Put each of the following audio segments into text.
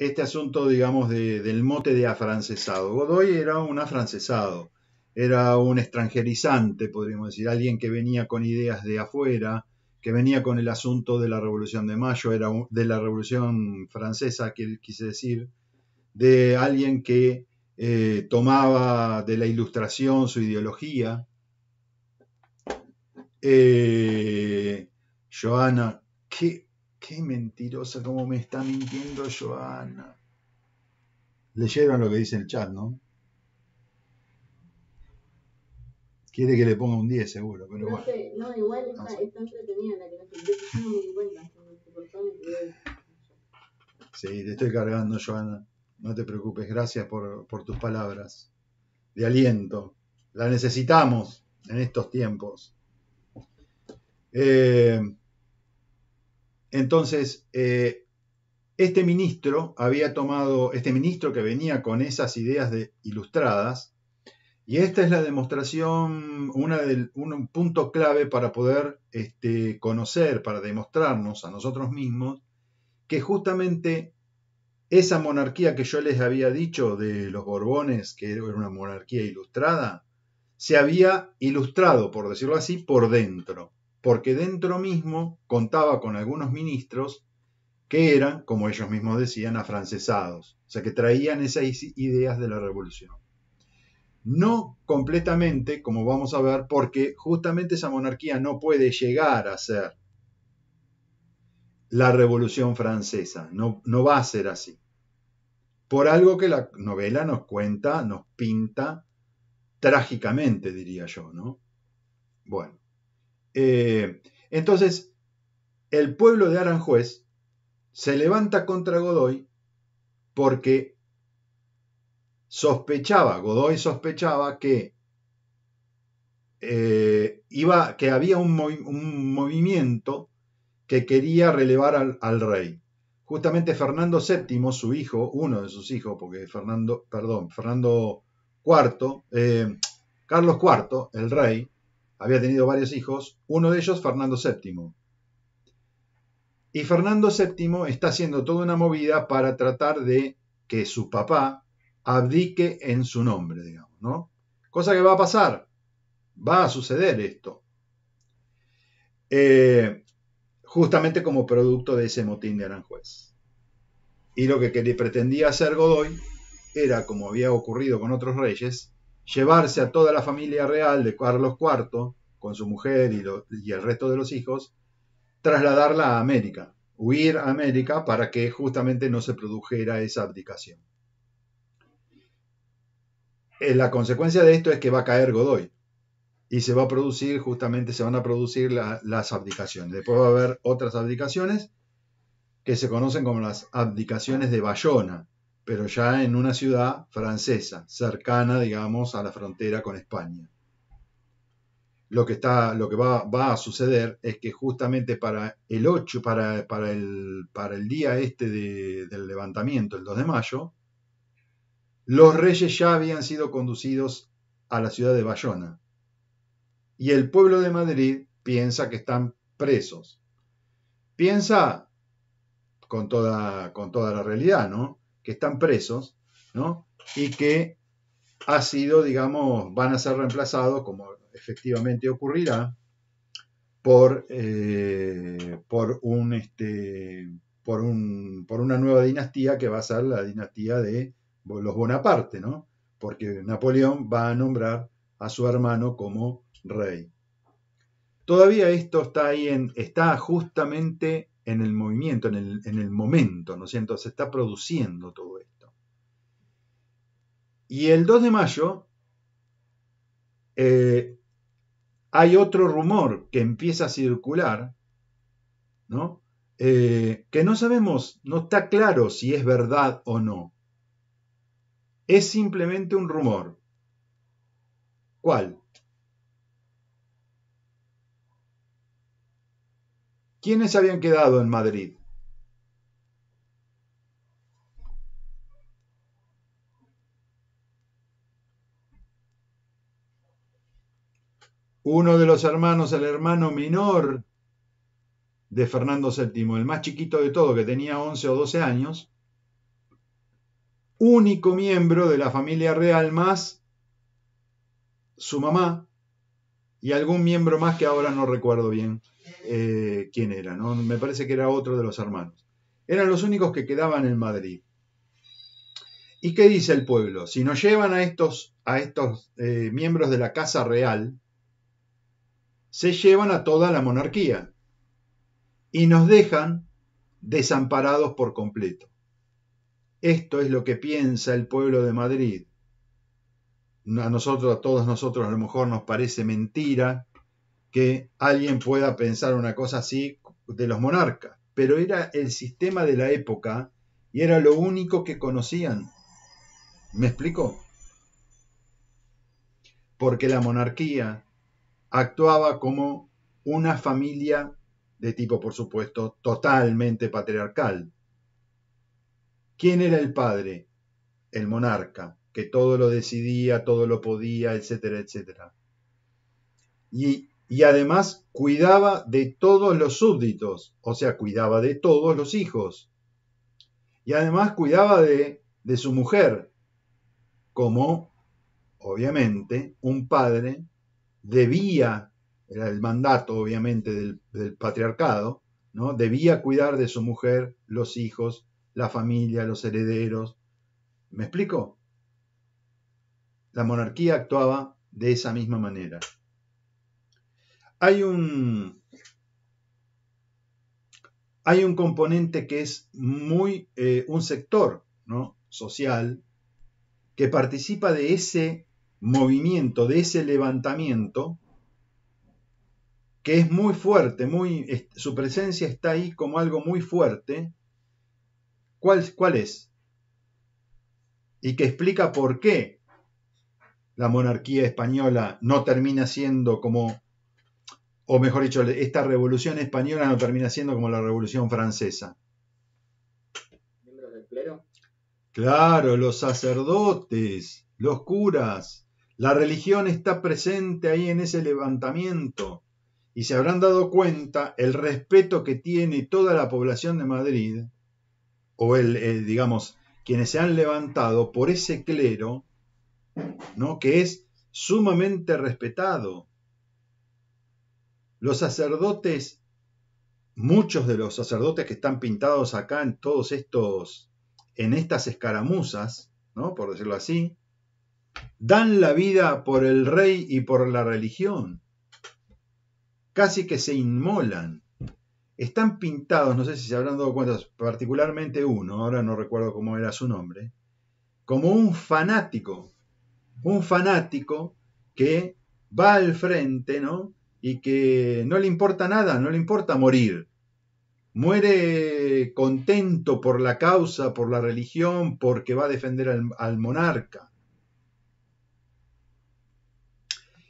este asunto, digamos, de, del mote de afrancesado. Godoy era un afrancesado, era un extranjerizante, podríamos decir, alguien que venía con ideas de afuera, que venía con el asunto de la Revolución de Mayo, era de la Revolución Francesa, que quise decir, de alguien que eh, tomaba de la ilustración su ideología. Eh, Joana, qué Qué mentirosa, cómo me está mintiendo Joana. Leyeron lo que dice el chat, ¿no? Quiere que le ponga un 10 seguro, pero no bueno. no, igual está, entretenida la Yo Sí, te estoy cargando, Joana. No te preocupes, gracias por, por tus palabras de aliento. La necesitamos en estos tiempos. Eh, entonces, eh, este ministro había tomado, este ministro que venía con esas ideas de, ilustradas, y esta es la demostración, un, punto clave para poder este, conocer, para demostrarnos a nosotros mismos, que justamente esa monarquía que yo les había dicho de los Borbones, que era una monarquía ilustrada, se había ilustrado, por decirlo así, por dentro porque dentro mismo contaba con algunos ministros que eran, como ellos mismos decían, afrancesados, o sea, que traían esas ideas de la revolución. No completamente, como vamos a ver, porque justamente esa monarquía no puede llegar a ser la revolución francesa, no, no va a ser así. Por algo que la novela nos cuenta, nos pinta trágicamente, diría yo, ¿no? Bueno. Eh, entonces, el pueblo de Aranjuez se levanta contra Godoy porque sospechaba, Godoy sospechaba que, eh, iba, que había un, movimiento que quería relevar al, rey. Justamente Fernando VII, su hijo, uno de sus hijos, porque Fernando, perdón, Fernando IV, eh, Carlos IV, el rey, había tenido varios hijos, uno de ellos Fernando VII. Y Fernando VII está haciendo toda una movida para tratar de que su papá abdique en su nombre, digamos, ¿no? Cosa que va a pasar, va a suceder esto. Eh, justamente como producto de ese motín de Aranjuez. Y lo que, que le pretendía hacer Godoy era, como había ocurrido con otros reyes, llevarse a toda la familia real de Carlos IV, con su mujer y, el resto de los hijos, trasladarla a América, huir a América para que justamente no se produjera esa abdicación. Eh, la consecuencia de esto es que va a caer Godoy y se va a producir, justamente se van a producir las abdicaciones. Después va a haber otras abdicaciones que se conocen como las abdicaciones de Bayona, pero ya en una ciudad francesa, cercana, digamos, a la frontera con España. Lo que, está, lo que va, a suceder es que justamente para el 8, para, el, para el, día este del levantamiento, el 2 de mayo, los reyes ya habían sido conducidos a la ciudad de Bayona. Y el pueblo de Madrid piensa que están presos. Piensa con toda, con toda la realidad, ¿no? que están presos, ¿no? Y que ha sido, digamos, van a ser reemplazados, como efectivamente ocurrirá, por, eh, por, un, este, por, por una nueva dinastía que va a ser la dinastía de los Bonaparte, ¿no? Porque Napoleón va a nombrar a su hermano como rey. Todavía esto está ahí en, está justamente en el movimiento, en el, momento, ¿no es cierto? Se está produciendo todo esto. Y el 2 de mayo eh, hay otro rumor que empieza a circular, ¿no? Eh, que no sabemos, no está claro si es verdad o no. Es simplemente un rumor. ¿Cuál? ¿Quiénes habían quedado en Madrid? Uno de los hermanos, el hermano menor de Fernando VII, el más chiquito de todo, que tenía 11 o 12 años, único miembro de la familia real más su mamá, y algún miembro más que ahora no recuerdo bien eh, quién era, ¿no? me parece que era otro de los hermanos. Eran los únicos que quedaban en Madrid. ¿Y qué dice el pueblo? Si nos llevan a estos, a estos eh, miembros de la Casa Real, se llevan a toda la monarquía y nos dejan desamparados por completo. Esto es lo que piensa el pueblo de Madrid a nosotros, a todos nosotros a lo mejor nos parece mentira que alguien pueda pensar una cosa así de los monarcas, pero era el sistema de la época y era lo único que conocían. ¿Me explico? Porque la monarquía actuaba como una familia de tipo, por supuesto, totalmente patriarcal. ¿Quién era el padre? El monarca que todo lo decidía, todo lo podía, etcétera, etcétera. Y, además cuidaba de todos los súbditos, o sea, cuidaba de todos los hijos. Y además cuidaba de, su mujer, como, obviamente, un padre debía, era el mandato, obviamente, del, del patriarcado, ¿no? Debía cuidar de su mujer, los hijos, la familia, los herederos. ¿Me explico? La monarquía actuaba de esa misma manera. Hay un, hay un componente que es muy eh, un sector ¿no? social que participa de ese movimiento, de ese levantamiento, que es muy fuerte, muy, su presencia está ahí como algo muy fuerte. ¿Cuál, ¿Cuál es? Y que explica por qué la monarquía española no termina siendo como, o mejor dicho, esta revolución española no termina siendo como la revolución francesa. ¿Miembros del clero? Claro, los sacerdotes, los curas. La religión está presente ahí en ese levantamiento y se habrán dado cuenta el respeto que tiene toda la población de Madrid, o el eh, digamos, quienes se han levantado por ese clero ¿no? que es sumamente respetado. Los sacerdotes, muchos de los sacerdotes que están pintados acá en todos estos, en estas escaramuzas, ¿no? por decirlo así, dan la vida por el rey y por la religión. Casi que se inmolan. Están pintados, no sé si se habrán dado cuenta, particularmente uno, ahora no recuerdo cómo era su nombre, como un fanático un fanático que va al frente, ¿no? Y que no le importa nada, no le importa morir. Muere contento por la causa, por la religión, porque va a defender al, monarca.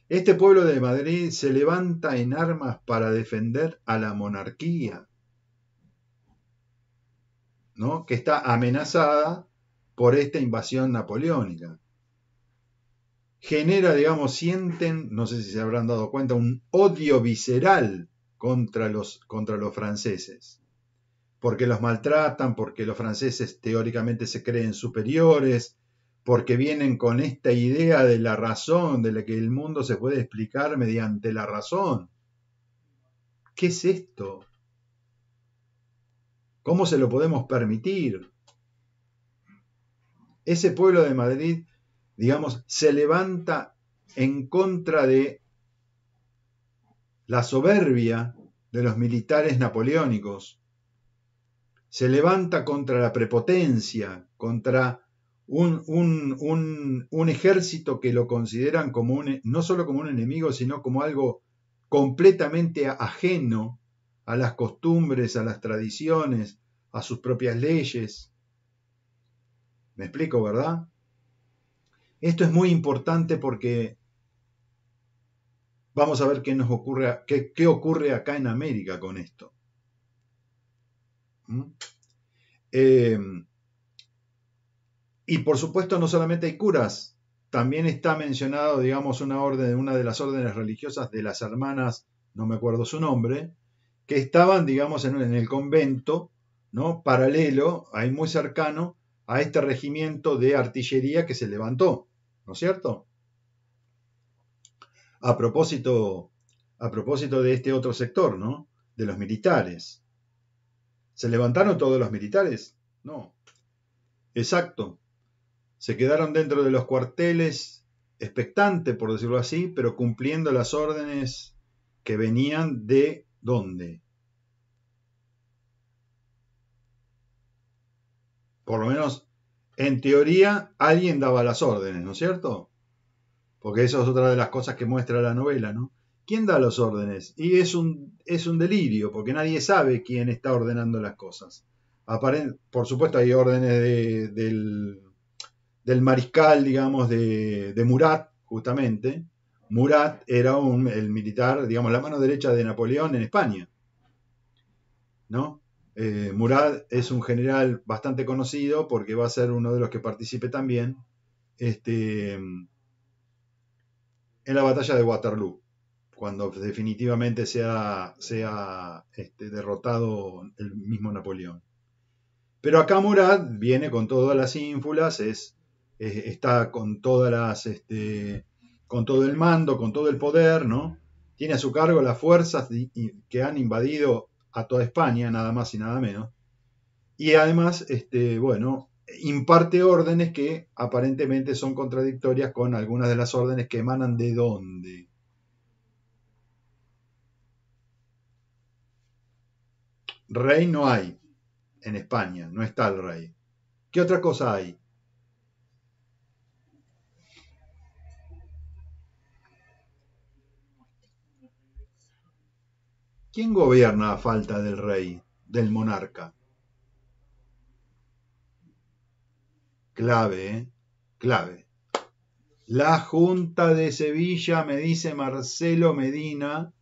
Este pueblo de Madrid se levanta en armas para defender a la monarquía, ¿no? que está amenazada por esta invasión napoleónica genera, digamos, sienten, no sé si se habrán dado cuenta, un odio visceral contra los, contra los franceses, porque los maltratan, porque los franceses teóricamente se creen superiores, porque vienen con esta idea de la razón, de la que el mundo se puede explicar mediante la razón. ¿Qué es esto? ¿Cómo se lo podemos permitir? Ese pueblo de Madrid digamos, se levanta en contra de la soberbia de los militares napoleónicos, se levanta contra la prepotencia, contra un, un, un, ejército que lo consideran como no solo como un enemigo, sino como algo completamente ajeno a las costumbres, a las tradiciones, a sus propias leyes. ¿Me explico, verdad? Esto es muy importante porque vamos a ver qué nos ocurre, qué, ocurre acá en América con esto. ¿Mm? Eh, y por supuesto no solamente hay curas, también está mencionado, digamos, una orden, una de las órdenes religiosas de las hermanas, no me acuerdo su nombre, que estaban, digamos, en, en el convento, ¿no? Paralelo, ahí muy cercano a este regimiento de artillería que se levantó. ¿no es cierto? A propósito, a propósito de este otro sector, ¿no? De los militares. ¿Se levantaron todos los militares? No. Exacto. Se quedaron dentro de los cuarteles, expectante, por decirlo así, pero cumpliendo las órdenes que venían de dónde? Por lo menos en teoría alguien daba las órdenes, ¿no es cierto? Porque eso es otra de las cosas que muestra la novela, ¿no? ¿Quién da las órdenes? Y es un, es un delirio, porque nadie sabe quién está ordenando las cosas. Por supuesto hay órdenes del, del, mariscal, digamos, de, de Murat, justamente, Murat era un, el militar, digamos, la mano derecha de Napoleón en España. ¿No? Eh, Murad es un general bastante conocido porque va a ser uno de los que participe también este, en la batalla de Waterloo, cuando definitivamente sea, sea este, derrotado el mismo Napoleón. Pero acá Murad viene con todas las ínfulas, es, está con todas las, este, con todo el mando, con todo el poder, ¿no? Tiene a su cargo las fuerzas que han invadido a toda España, nada más y nada menos. Y además, este, bueno, imparte órdenes que aparentemente son contradictorias con algunas de las órdenes que emanan de dónde. Rey no hay en España, no está el rey. ¿Qué otra cosa hay? ¿Quién gobierna a falta del rey, del monarca? Clave, ¿eh? clave. La Junta de Sevilla, me dice Marcelo Medina.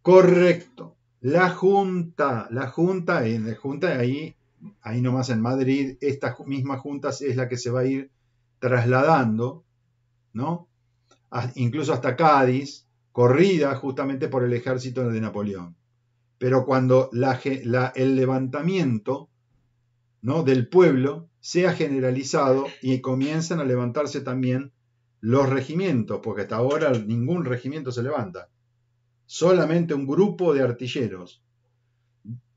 Correcto. La Junta, la Junta, la Junta ahí, ahí nomás en Madrid, esta misma Junta es la que se va a ir trasladando, ¿no? incluso hasta Cádiz, corrida justamente por el ejército de Napoleón. Pero cuando el levantamiento ¿no? del pueblo sea generalizado y comienzan a levantarse también los regimientos, porque hasta ahora ningún regimiento se levanta, solamente un grupo de artilleros,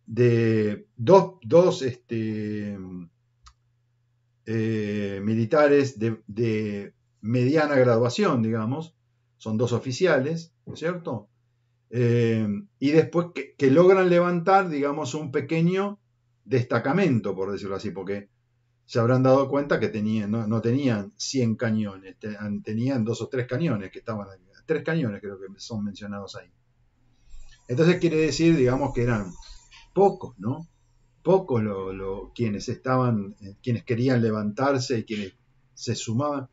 de dos, este, eh, militares de mediana graduación, digamos, son dos oficiales, ¿no es cierto? Eh, y después que, logran levantar, digamos, un pequeño destacamento, por decirlo así, porque se habrán dado cuenta que tenían, no, tenían 100 cañones, tenían dos o tres cañones que estaban, tres cañones creo que son mencionados ahí. Entonces quiere decir, digamos, que eran pocos, ¿no? Pocos quienes estaban, eh, quienes querían levantarse y quienes se sumaban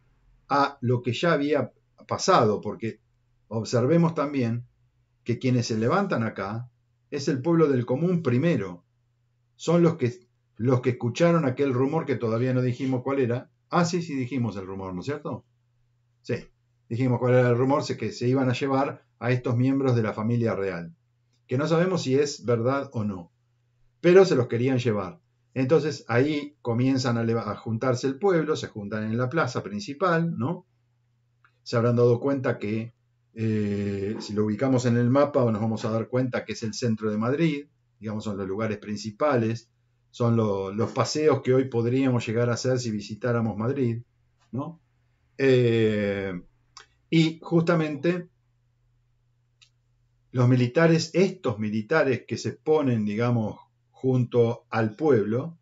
a lo que ya había pasado, porque observemos también que quienes se levantan acá es el pueblo del común primero. Son los que, los que escucharon aquel rumor que todavía no dijimos cuál era. Ah, sí, sí dijimos el rumor, ¿no es cierto? Sí, dijimos cuál era el rumor, que se iban a llevar a estos miembros de la familia real, que no sabemos si es verdad o no, pero se los querían llevar. Entonces ahí comienzan a, a juntarse el pueblo, se juntan en la plaza principal, ¿no? se habrán dado cuenta que eh, si lo ubicamos en el mapa nos vamos a dar cuenta que es el centro de Madrid, digamos son los lugares principales, son los paseos que hoy podríamos llegar a hacer si visitáramos Madrid, ¿no? Eh, y justamente los militares, estos militares que se ponen, digamos, junto al pueblo,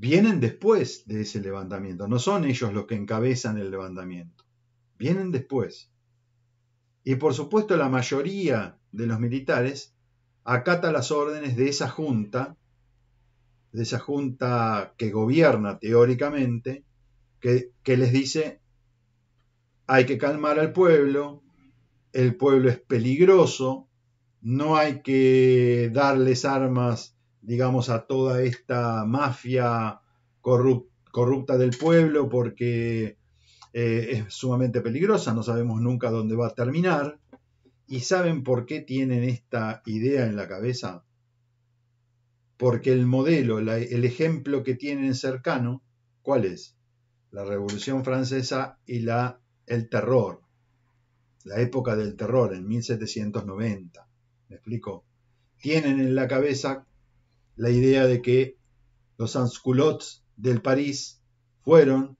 vienen después de ese levantamiento. No son ellos los que encabezan el levantamiento. Vienen después. Y por supuesto la mayoría de los militares acata las órdenes de esa junta, de esa junta que gobierna teóricamente, que, que les dice, hay que calmar al pueblo, el pueblo es peligroso, no hay que darles armas digamos, a toda esta mafia corrupta del pueblo porque eh, es sumamente peligrosa, no sabemos nunca dónde va a terminar. ¿Y saben por qué tienen esta idea en la cabeza? Porque el modelo, el ejemplo que tienen cercano, ¿cuál es? La Revolución Francesa y la, el terror, la época del terror en 1790. ¿Me explico? Tienen en la cabeza la idea de que los sans-culottes del París fueron,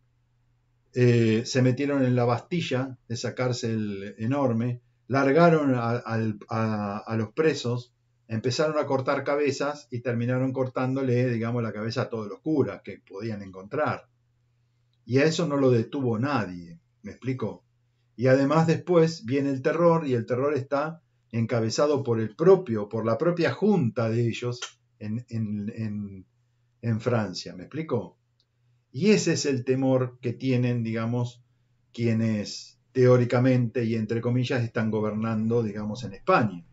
eh, se metieron en la Bastilla, de esa cárcel enorme, largaron a, los presos, empezaron a cortar cabezas y terminaron cortándole, digamos, la cabeza a todos los curas que podían encontrar. Y a eso no lo detuvo nadie, ¿me explico? Y además después viene el terror y el terror está encabezado por el propio, por la propia junta de ellos, en, Francia. ¿Me explicó? Y ese es el temor que tienen, digamos, quienes teóricamente y entre comillas están gobernando, digamos, en España.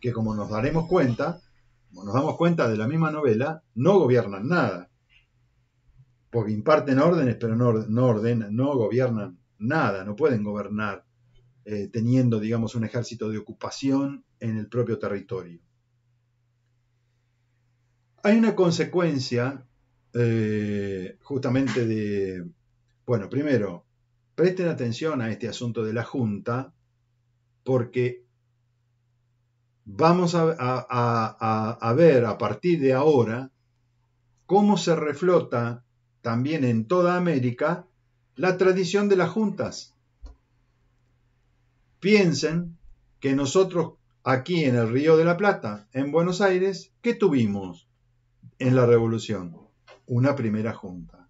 Que como nos daremos cuenta, como nos damos cuenta de la misma novela, no gobiernan nada. Porque imparten órdenes, pero no, ordenan, no gobiernan nada, no pueden gobernar eh, teniendo, digamos, un ejército de ocupación en el propio territorio. Hay una consecuencia eh, justamente de, bueno, primero, presten atención a este asunto de la Junta, porque vamos a, a ver a partir de ahora cómo se reflota también en toda América la tradición de las juntas. Piensen que nosotros aquí en el Río de la Plata, en Buenos Aires, ¿qué tuvimos? en la revolución, una primera junta.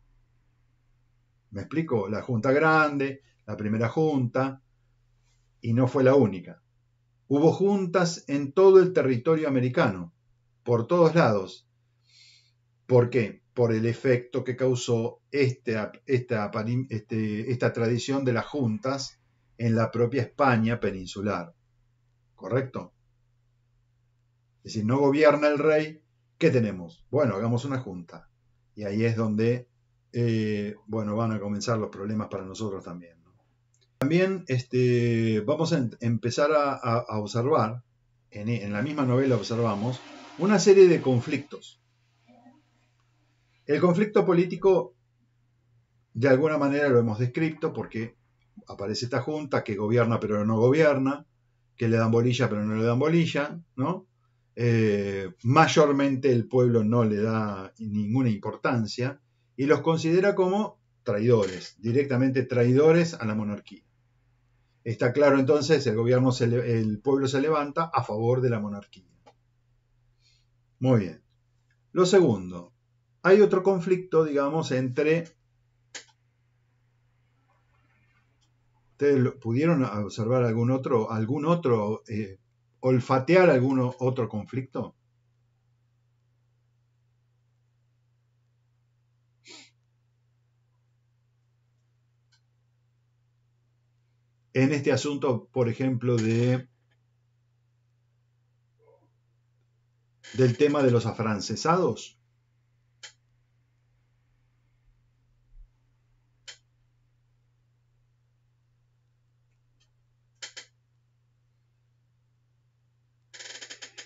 ¿Me explico? La junta grande, la primera junta, y no fue la única. Hubo juntas en todo el territorio americano, por todos lados. ¿Por qué? Por el efecto que causó este, esta, este, esta tradición de las juntas en la propia España peninsular. ¿Correcto? Es decir, no gobierna el rey, ¿Qué tenemos? Bueno, hagamos una junta. Y ahí es donde, eh, bueno, van a comenzar los problemas para nosotros también. También este, vamos a empezar a, observar, en, e, en la misma novela observamos, una serie de conflictos. El conflicto político, de alguna manera lo hemos descrito porque aparece esta junta que gobierna pero no gobierna, que le dan bolilla pero no le dan bolilla, ¿no? Eh, mayormente el pueblo no le da ninguna importancia y los considera como traidores, directamente traidores a la monarquía. Está claro entonces, el, gobierno el pueblo se levanta a favor de la monarquía. Muy bien. Lo segundo, hay otro conflicto, digamos, entre... ¿Ustedes pudieron observar algún otro, algún otro eh, olfatear algún otro conflicto? En este asunto, por ejemplo, de del tema de los afrancesados.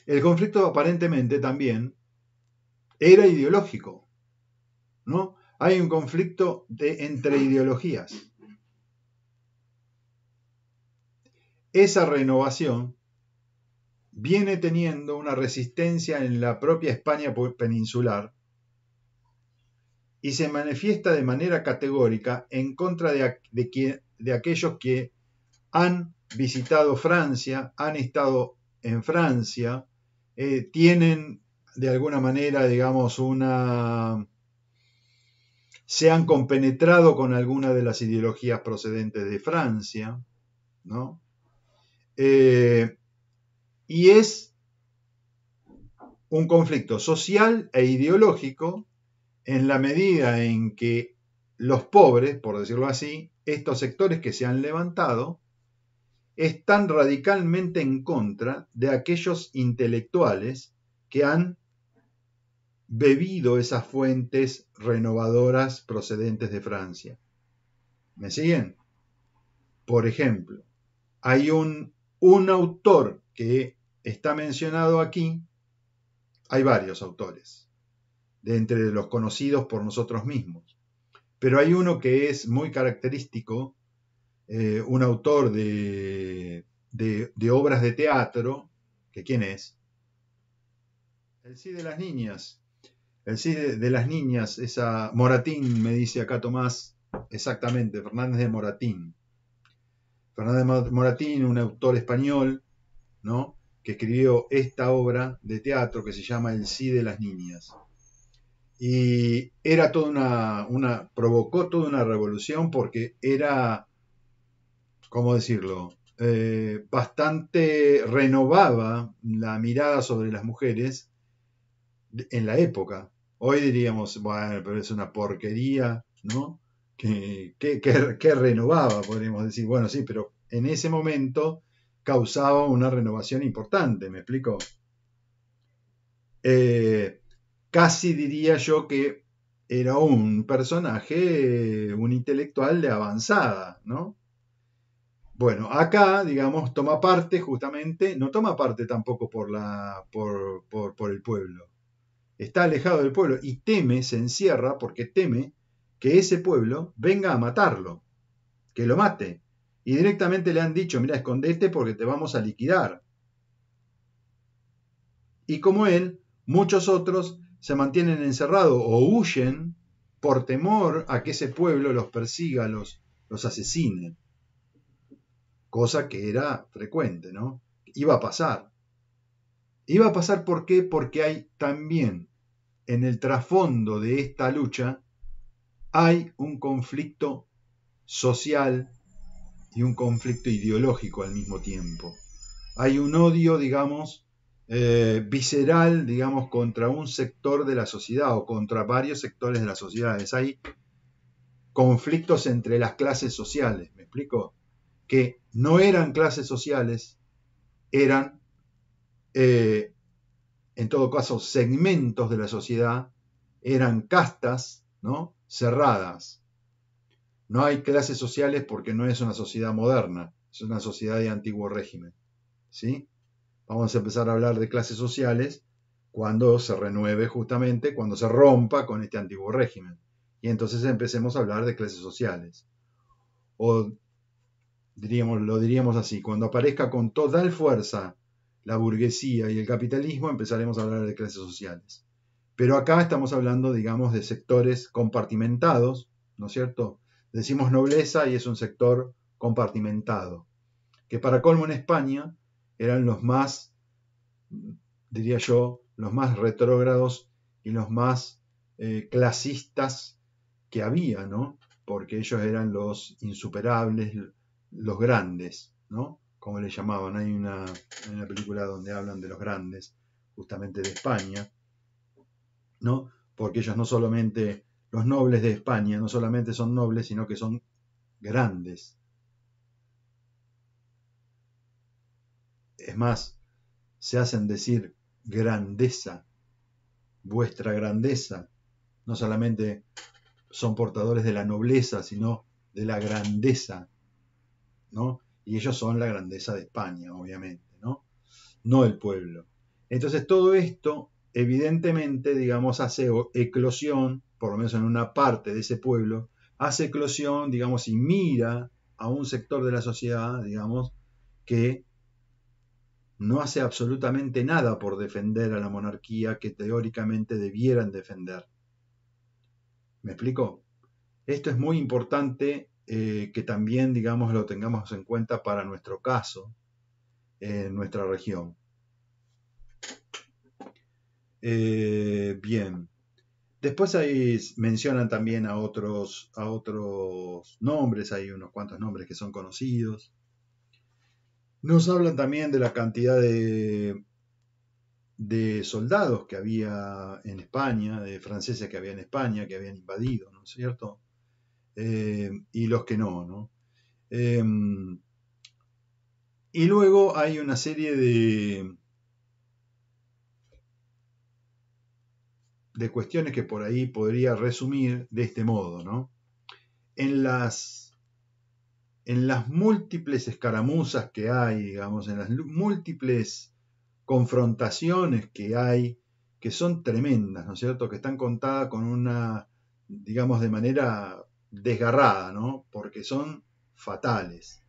El conflicto aparentemente también era ideológico, ¿no? Hay un conflicto entre ideologías. Esa renovación viene teniendo una resistencia en la propia España peninsular y se manifiesta de manera categórica en contra de aquellos que han visitado Francia, han estado en Francia, eh, tienen de alguna manera, digamos, una... se han compenetrado con alguna de las ideologías procedentes de Francia, ¿no? Eh, y es un conflicto social e ideológico en la medida en que los pobres, por decirlo así, estos sectores que se han levantado, están radicalmente en contra de aquellos intelectuales que han bebido esas fuentes renovadoras procedentes de Francia. ¿Me siguen? Por ejemplo, hay un, un autor que está mencionado aquí, hay varios autores, de entre los conocidos por nosotros mismos, pero hay uno que es muy característico eh, un autor de, obras de teatro, que quién es? El sí de las niñas. El sí de, las niñas, esa Moratín, me dice acá Tomás, exactamente, Fernández de Moratín. Fernández de Moratín, un autor español, ¿no? que escribió esta obra de teatro que se llama El sí de las niñas. Y era toda una, una provocó toda una revolución porque era ¿cómo decirlo? Eh, bastante renovaba la mirada sobre las mujeres en la época. Hoy diríamos, bueno, pero es una porquería, ¿no? Que, renovaba, podríamos decir. Bueno, sí, pero en ese momento causaba una renovación importante, ¿me explico? Eh, casi diría yo que era un personaje, eh, un intelectual de avanzada, ¿no? Bueno, acá, digamos, toma parte justamente, no toma parte tampoco por, la, por, por, el pueblo. Está alejado del pueblo y teme, se encierra porque teme que ese pueblo venga a matarlo, que lo mate. Y directamente le han dicho, mira, escondete porque te vamos a liquidar. Y como él, muchos otros se mantienen encerrados o huyen por temor a que ese pueblo los persiga, los, los asesine cosa que era frecuente, ¿no? Iba a pasar. Iba a pasar ¿por qué? Porque hay también en el trasfondo de esta lucha, hay un conflicto social y un conflicto ideológico al mismo tiempo. Hay un odio, digamos, eh, visceral, digamos, contra un sector de la sociedad o contra varios sectores de las sociedades. Hay conflictos entre las clases sociales, ¿me explico? Que no eran clases sociales, eran, eh, en todo caso, segmentos de la sociedad, eran castas, ¿no? Cerradas. No hay clases sociales porque no es una sociedad moderna, es una sociedad de antiguo régimen, ¿sí? Vamos a empezar a hablar de clases sociales cuando se renueve justamente, cuando se rompa con este antiguo régimen. Y entonces empecemos a hablar de clases sociales. O diríamos, lo diríamos así, cuando aparezca con total fuerza la burguesía y el capitalismo, empezaremos a hablar de clases sociales. Pero acá estamos hablando, digamos, de sectores compartimentados, ¿no es cierto? Decimos nobleza y es un sector compartimentado, que para colmo en España eran los más, diría yo, los más retrógrados y los más eh, clasistas que había, ¿no? Porque ellos eran los insuperables, los grandes, ¿no? Como le llamaban, hay una, película donde hablan de los grandes, justamente de España, ¿no? Porque ellos no solamente, los nobles de España, no solamente son nobles, sino que son grandes. Es más, se hacen decir grandeza, vuestra grandeza. No solamente son portadores de la nobleza, sino de la grandeza y ellos son la grandeza de España, obviamente, ¿no? No el pueblo. Entonces todo esto, evidentemente, digamos, hace eclosión, por lo menos en una parte de ese pueblo, hace eclosión, digamos, y mira a un sector de la sociedad, digamos, que no hace absolutamente nada por defender a la monarquía que teóricamente debieran defender. ¿Me explico? Esto es muy importante eh, que también, digamos, lo tengamos en cuenta para nuestro caso en nuestra región. Eh, bien. Después ahí mencionan también a otros, a otros nombres, hay unos cuantos nombres que son conocidos. Nos hablan también de la cantidad de, de soldados que había en España, de franceses que había en España, que habían invadido, ¿no es cierto? Eh, y los que no. ¿no? Em, y luego hay una serie de, de cuestiones que por ahí podría resumir de este modo. ¿no? En, las, en las múltiples escaramuzas que hay, digamos, en las múltiples confrontaciones que hay, que son tremendas, ¿no es cierto? Que están contadas con una, digamos, de manera desgarrada, ¿no? Porque son fatales.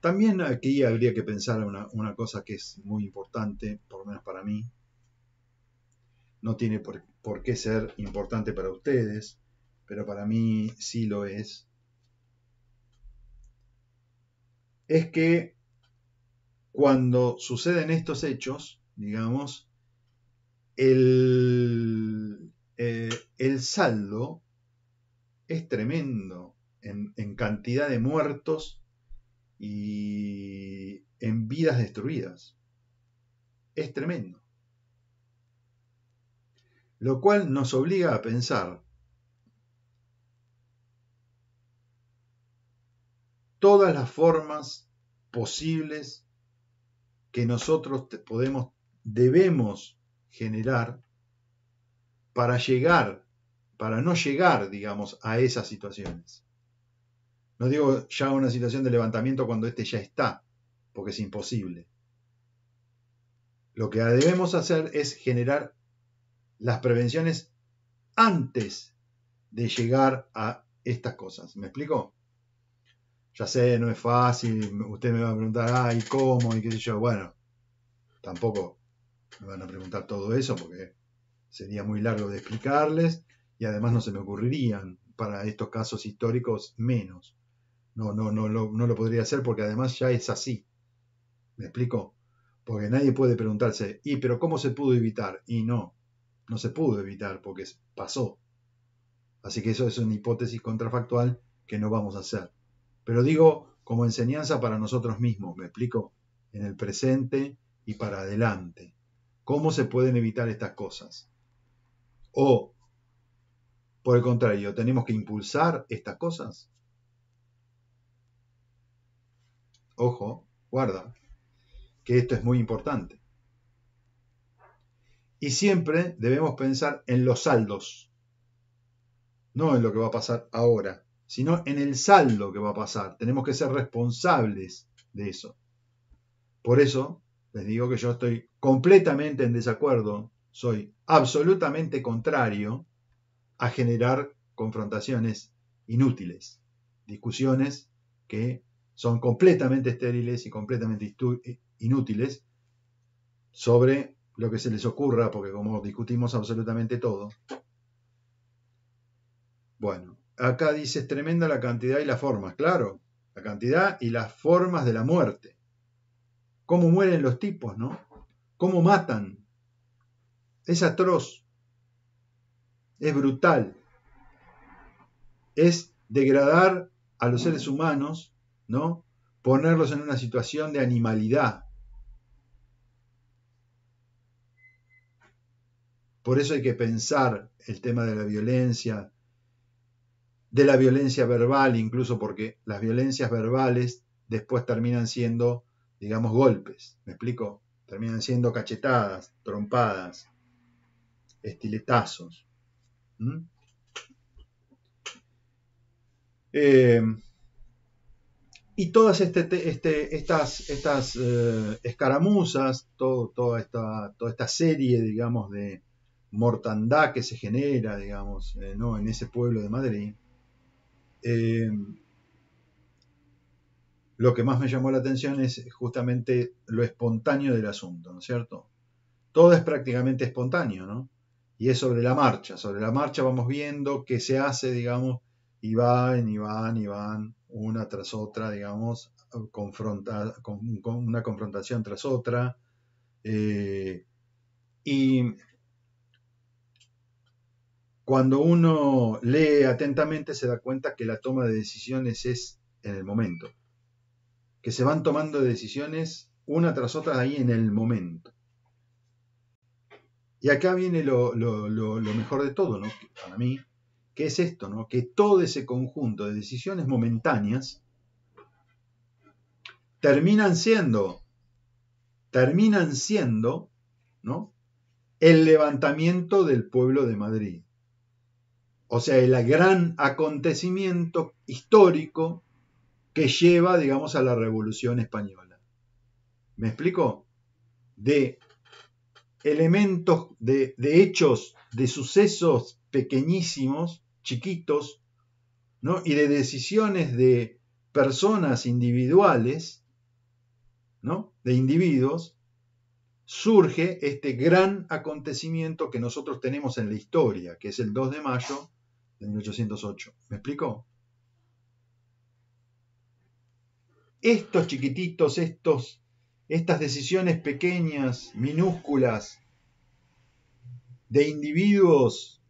También aquí habría que pensar una, cosa que es muy importante, por lo menos para mí. No tiene por, qué ser importante para ustedes, pero para mí sí lo es. Es que cuando suceden estos hechos, digamos, el eh, saldo es tremendo en, cantidad de muertos y en vidas destruidas. Es tremendo. Lo cual nos obliga a pensar todas las formas posibles que nosotros podemos, debemos generar para llegar para no llegar, digamos, a esas situaciones. No digo ya una situación de levantamiento cuando este ya está, porque es imposible. Lo que debemos hacer es generar las prevenciones antes de llegar a estas cosas. ¿Me explico? Ya sé, no es fácil, usted me va a preguntar, ¿y ¿cómo? y qué sé yo. Bueno, tampoco me van a preguntar todo eso porque sería muy largo de explicarles y además no se me ocurrirían para estos casos históricos menos. No, no, no, no, lo podría hacer porque además ya es así. ¿Me explico? Porque nadie puede preguntarse, ¿y pero cómo se pudo evitar? Y no, no se pudo evitar porque pasó. Así que eso es una hipótesis contrafactual que no vamos a hacer. Pero digo como enseñanza para nosotros mismos, me explico, en el presente y para adelante. ¿Cómo se pueden evitar estas cosas? O por el contrario, tenemos que impulsar estas cosas. Ojo, guarda, que esto es muy importante. Y siempre debemos pensar en los saldos, no en lo que va a pasar ahora, sino en el saldo que va a pasar. Tenemos que ser responsables de eso. Por eso les digo que yo estoy completamente en desacuerdo, soy absolutamente contrario a generar confrontaciones inútiles, discusiones que son completamente estériles y completamente eh, inútiles sobre lo que se les ocurra, porque como discutimos absolutamente todo. Bueno, acá dice, es tremenda la cantidad y las formas, claro, la cantidad y las formas de la muerte. Cómo mueren los tipos, ¿no? Cómo matan. Es atroz es brutal. Es degradar a los seres humanos, ¿no? Ponerlos en una situación de animalidad. Por eso hay que pensar el tema de la violencia, de la violencia verbal, incluso porque las violencias verbales después terminan siendo, digamos, golpes. ¿Me explico? Terminan siendo cachetadas, trompadas, estiletazos. Eh, y todas este, este, estas, eh, escaramuzas, toda, esta, serie, digamos, de mortandad que se genera, digamos, eh, en ese pueblo de Madrid, lo que más me llamó la atención es justamente lo espontáneo del asunto, ¿no es cierto? Todo es prácticamente espontáneo, ¿no? y es sobre la marcha. Sobre la marcha vamos viendo qué se hace, digamos, y van y van y van una tras otra, digamos, una confrontación tras otra. Eh, y cuando uno lee atentamente se da cuenta que la toma de decisiones es en el momento, que se van tomando decisiones una tras otra ahí en el momento. Y acá viene lo, mejor de todo, ¿no? para mí, que es esto, ¿no? Que todo ese conjunto de decisiones momentáneas terminan siendo, terminan siendo, ¿no? El levantamiento del pueblo de Madrid. O sea, el gran acontecimiento histórico que lleva, digamos, a la Revolución Española. ¿Me explico? De elementos de, hechos, de sucesos pequeñísimos, chiquitos, ¿no? y de decisiones de personas individuales, ¿no? de individuos, surge este gran acontecimiento que nosotros tenemos en la historia, que es el 2 de mayo de 1808. ¿Me explicó? Estos chiquititos, estos estas decisiones pequeñas, minúsculas, de individuos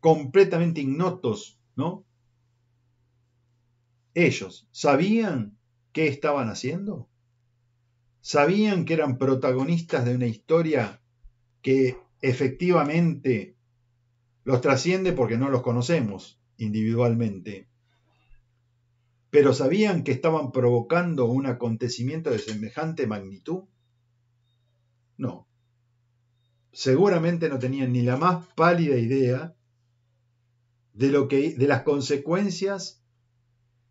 completamente ignotos, ¿no? Ellos sabían qué estaban haciendo. Sabían que eran protagonistas de una historia que efectivamente los trasciende porque no los conocemos individualmente pero ¿sabían que estaban provocando un acontecimiento de semejante magnitud? No. Seguramente no tenían ni la más pálida idea de, lo que, de las consecuencias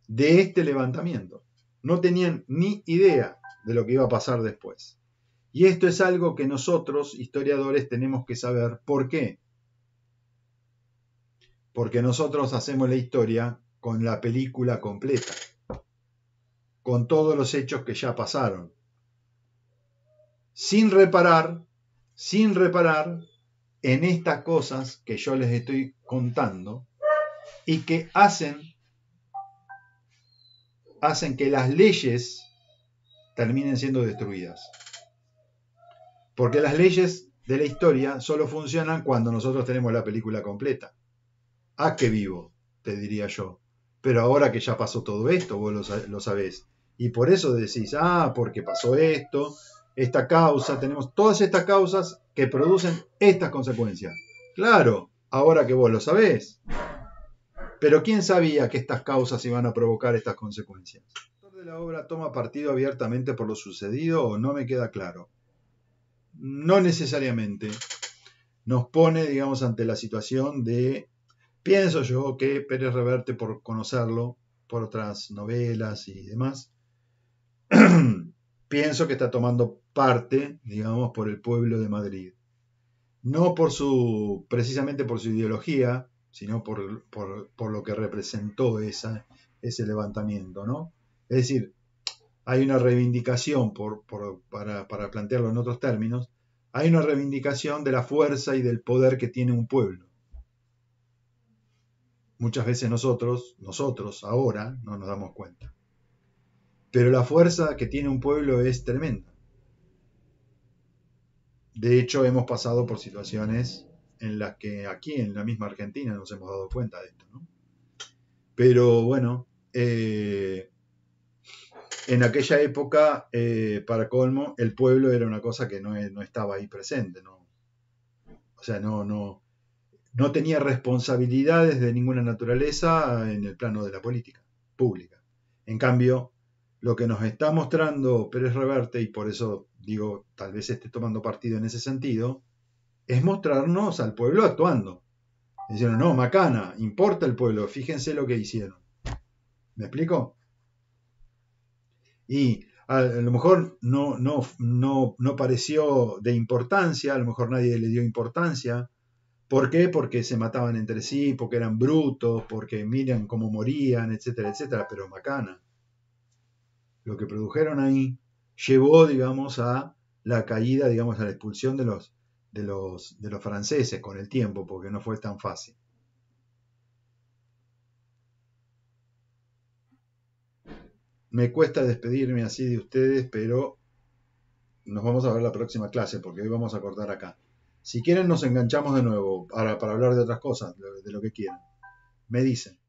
de este levantamiento. No tenían ni idea de lo que iba a pasar después. Y esto es algo que nosotros, historiadores, tenemos que saber. ¿Por qué? Porque nosotros hacemos la historia con la película completa, con todos los hechos que ya pasaron, sin reparar, sin reparar en estas cosas que yo les estoy contando y que hacen hacen que las leyes terminen siendo destruidas. Porque las leyes de la historia solo funcionan cuando nosotros tenemos la película completa. ¿A qué vivo? Te diría yo. Pero ahora que ya pasó todo esto, vos lo, sabés. Y por eso decís, ah, porque pasó esto, esta causa, tenemos todas estas causas que producen estas consecuencias. Claro, ahora que vos lo sabés. Pero ¿quién sabía que estas causas iban a provocar estas consecuencias? ¿El autor de la obra toma partido abiertamente por lo sucedido o no me queda claro? No necesariamente. Nos pone, digamos, ante la situación de Pienso yo que Pérez Reverte, por conocerlo, por otras novelas y demás, pienso que está tomando parte, digamos, por el pueblo de Madrid. No por su, precisamente por su ideología, sino por, lo que representó esa, ese levantamiento, ¿no? Es decir, hay una reivindicación, para, plantearlo en otros términos, hay una reivindicación de la fuerza y del poder que tiene un pueblo. Muchas veces nosotros, nosotros ahora, no nos damos cuenta. Pero la fuerza que tiene un pueblo es tremenda. De hecho, hemos pasado por situaciones en las que aquí, en la misma Argentina, nos hemos dado cuenta de esto. ¿no? Pero bueno, eh, en aquella época, eh, para colmo, el pueblo era una cosa que no, no estaba ahí presente. ¿no? O sea, no, no, no tenía responsabilidades de ninguna naturaleza en el plano de la política pública. En cambio, lo que nos está mostrando Pérez Reverte, y por eso digo, tal vez esté tomando partido en ese sentido, es mostrarnos al pueblo actuando. Dicieron, no, Macana, importa el pueblo, fíjense lo que hicieron. ¿Me explico? Y a lo mejor no, no, no, no pareció de importancia, a lo mejor nadie le dio importancia, ¿Por qué? Porque se mataban entre sí, porque eran brutos, porque miran cómo morían, etcétera, etcétera. Pero Macana, lo que produjeron ahí, llevó, digamos, a la caída, digamos, a la expulsión de los, de los, de los franceses con el tiempo, porque no fue tan fácil. Me cuesta despedirme así de ustedes, pero nos vamos a ver la próxima clase, porque hoy vamos a cortar acá. Si quieren nos enganchamos de nuevo para, para hablar de otras cosas, de lo que quieran. Me dicen.